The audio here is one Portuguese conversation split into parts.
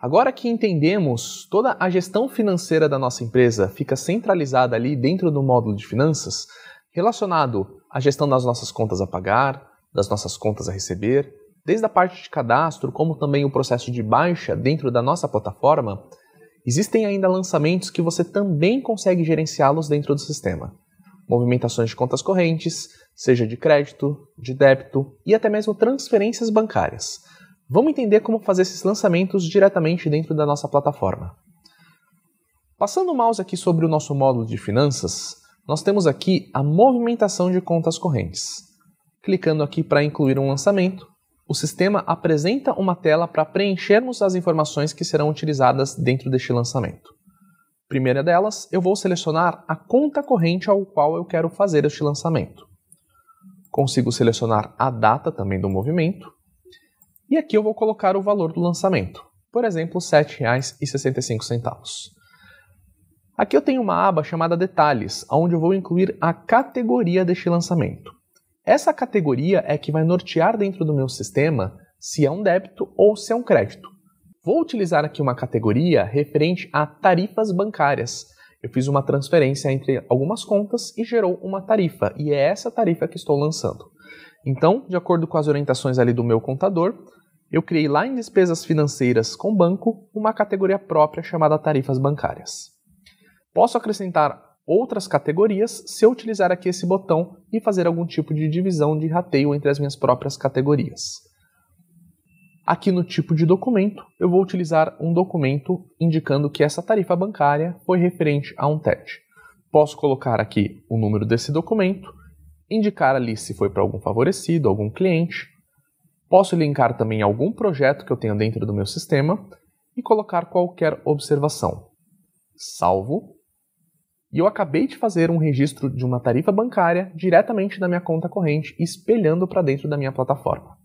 Agora que entendemos toda a gestão financeira da nossa empresa fica centralizada ali dentro do módulo de finanças, relacionado à gestão das nossas contas a pagar, das nossas contas a receber, desde a parte de cadastro, como também o processo de baixa dentro da nossa plataforma, existem ainda lançamentos que você também consegue gerenciá-los dentro do sistema. Movimentações de contas correntes, seja de crédito, de débito e até mesmo transferências bancárias. Vamos entender como fazer esses lançamentos diretamente dentro da nossa plataforma. Passando o mouse aqui sobre o nosso módulo de finanças, nós temos aqui a movimentação de contas correntes. Clicando aqui para incluir um lançamento, o sistema apresenta uma tela para preenchermos as informações que serão utilizadas dentro deste lançamento. Primeira delas, eu vou selecionar a conta corrente ao qual eu quero fazer este lançamento. Consigo selecionar a data também do movimento e aqui eu vou colocar o valor do lançamento, por exemplo, R$ 7,65. Aqui eu tenho uma aba chamada Detalhes, onde eu vou incluir a categoria deste lançamento. Essa categoria é que vai nortear dentro do meu sistema se é um débito ou se é um crédito. Vou utilizar aqui uma categoria referente a tarifas bancárias. Eu fiz uma transferência entre algumas contas e gerou uma tarifa, e é essa tarifa que estou lançando. Então, de acordo com as orientações ali do meu contador, eu criei lá em despesas financeiras com banco uma categoria própria chamada tarifas bancárias. Posso acrescentar outras categorias se eu utilizar aqui esse botão e fazer algum tipo de divisão de rateio entre as minhas próprias categorias. Aqui no tipo de documento, eu vou utilizar um documento indicando que essa tarifa bancária foi referente a um TED. Posso colocar aqui o número desse documento, indicar ali se foi para algum favorecido, algum cliente, Posso linkar também algum projeto que eu tenho dentro do meu sistema e colocar qualquer observação. Salvo. E eu acabei de fazer um registro de uma tarifa bancária diretamente da minha conta corrente, espelhando para dentro da minha plataforma.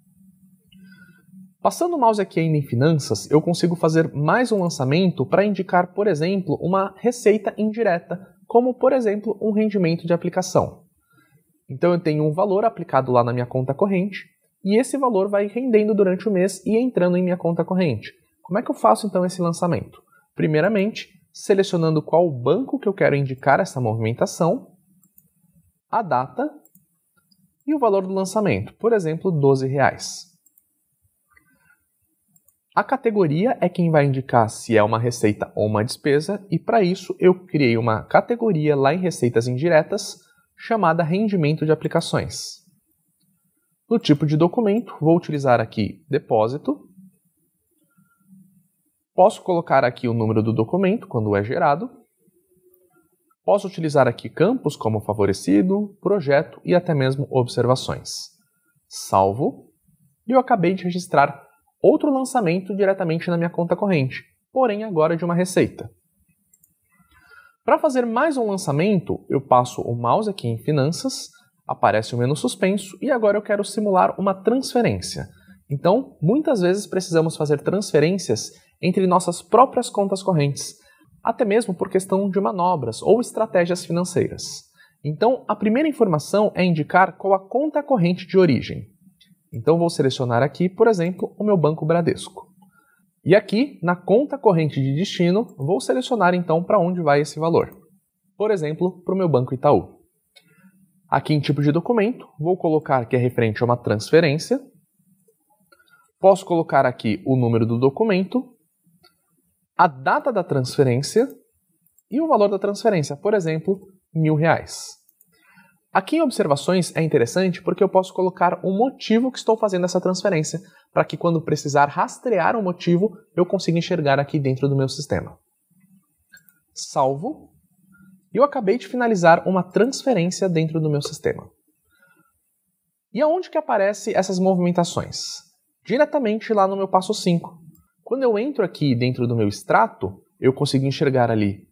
Passando o mouse aqui ainda em finanças, eu consigo fazer mais um lançamento para indicar, por exemplo, uma receita indireta, como por exemplo um rendimento de aplicação. Então eu tenho um valor aplicado lá na minha conta corrente e esse valor vai rendendo durante o mês e entrando em minha conta corrente. Como é que eu faço então esse lançamento? Primeiramente, selecionando qual banco que eu quero indicar essa movimentação, a data e o valor do lançamento, por exemplo, R$12. Reais. A categoria é quem vai indicar se é uma receita ou uma despesa, e para isso eu criei uma categoria lá em Receitas Indiretas chamada Rendimento de Aplicações. No tipo de documento, vou utilizar aqui depósito. Posso colocar aqui o número do documento quando é gerado. Posso utilizar aqui campos como favorecido, projeto e até mesmo observações. Salvo. E eu acabei de registrar outro lançamento diretamente na minha conta corrente, porém agora de uma receita. Para fazer mais um lançamento, eu passo o mouse aqui em Finanças, Aparece o menu suspenso e agora eu quero simular uma transferência. Então, muitas vezes precisamos fazer transferências entre nossas próprias contas correntes, até mesmo por questão de manobras ou estratégias financeiras. Então, a primeira informação é indicar qual a conta corrente de origem. Então, vou selecionar aqui, por exemplo, o meu Banco Bradesco. E aqui, na conta corrente de destino, vou selecionar então para onde vai esse valor. Por exemplo, para o meu Banco Itaú. Aqui em tipo de documento, vou colocar que é referente a uma transferência. Posso colocar aqui o número do documento, a data da transferência e o valor da transferência, por exemplo, mil reais. Aqui em observações é interessante porque eu posso colocar o motivo que estou fazendo essa transferência, para que quando precisar rastrear o motivo, eu consiga enxergar aqui dentro do meu sistema. Salvo e eu acabei de finalizar uma transferência dentro do meu sistema. E aonde que aparece essas movimentações? Diretamente lá no meu passo 5. Quando eu entro aqui dentro do meu extrato, eu consigo enxergar ali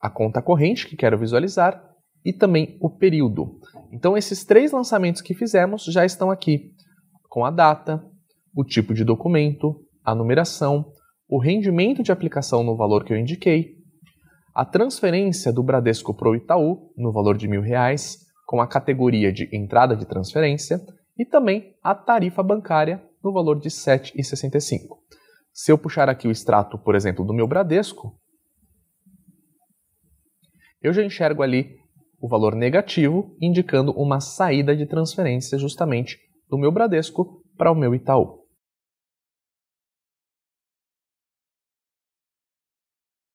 a conta corrente que quero visualizar e também o período. Então esses três lançamentos que fizemos já estão aqui, com a data, o tipo de documento, a numeração, o rendimento de aplicação no valor que eu indiquei a transferência do Bradesco para o Itaú, no valor de R$ reais com a categoria de entrada de transferência, e também a tarifa bancária, no valor de R$ 7,65. Se eu puxar aqui o extrato, por exemplo, do meu Bradesco, eu já enxergo ali o valor negativo, indicando uma saída de transferência justamente do meu Bradesco para o meu Itaú.